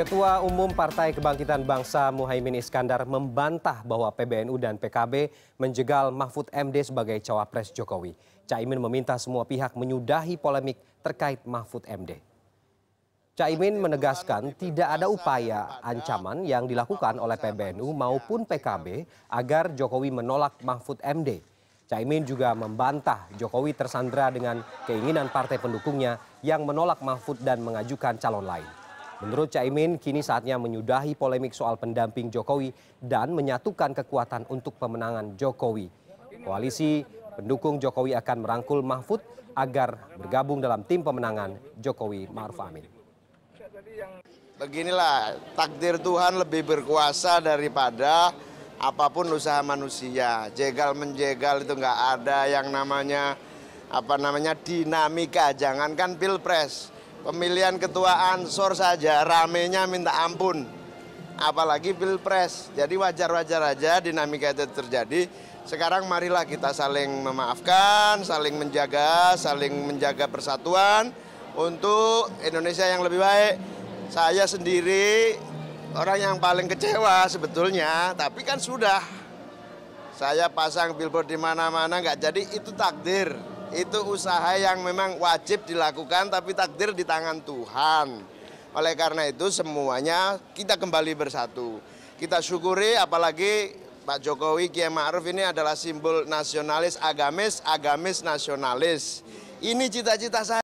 Ketua Umum Partai Kebangkitan Bangsa Muhaimin Iskandar membantah bahwa PBNU dan PKB menjegal Mahfud MD sebagai cawapres Jokowi. Caimin meminta semua pihak menyudahi polemik terkait Mahfud MD. Caimin menegaskan tidak ada upaya ancaman yang dilakukan oleh PBNU maupun PKB agar Jokowi menolak Mahfud MD. Caimin juga membantah Jokowi tersandra dengan keinginan partai pendukungnya yang menolak Mahfud dan mengajukan calon lain. Menurut Caimin, kini saatnya menyudahi polemik soal pendamping Jokowi dan menyatukan kekuatan untuk pemenangan Jokowi. Koalisi pendukung Jokowi akan merangkul Mahfud agar bergabung dalam tim pemenangan Jokowi Maruf Amin. Beginilah takdir Tuhan lebih berkuasa daripada apapun usaha manusia. Jegal menjegal itu nggak ada yang namanya apa namanya dinamika. Jangankan pilpres, Pemilihan ketua Ansor saja ramenya minta ampun. Apalagi Pilpres. Jadi wajar-wajar aja dinamika itu terjadi. Sekarang marilah kita saling memaafkan, saling menjaga, saling menjaga persatuan untuk Indonesia yang lebih baik. Saya sendiri orang yang paling kecewa sebetulnya, tapi kan sudah saya pasang billboard di mana-mana nggak jadi itu takdir itu usaha yang memang wajib dilakukan tapi takdir di tangan Tuhan. Oleh karena itu semuanya kita kembali bersatu. Kita syukuri apalagi Pak Jokowi Kiai Ma'ruf ini adalah simbol nasionalis agamis, agamis nasionalis. Ini cita-cita saya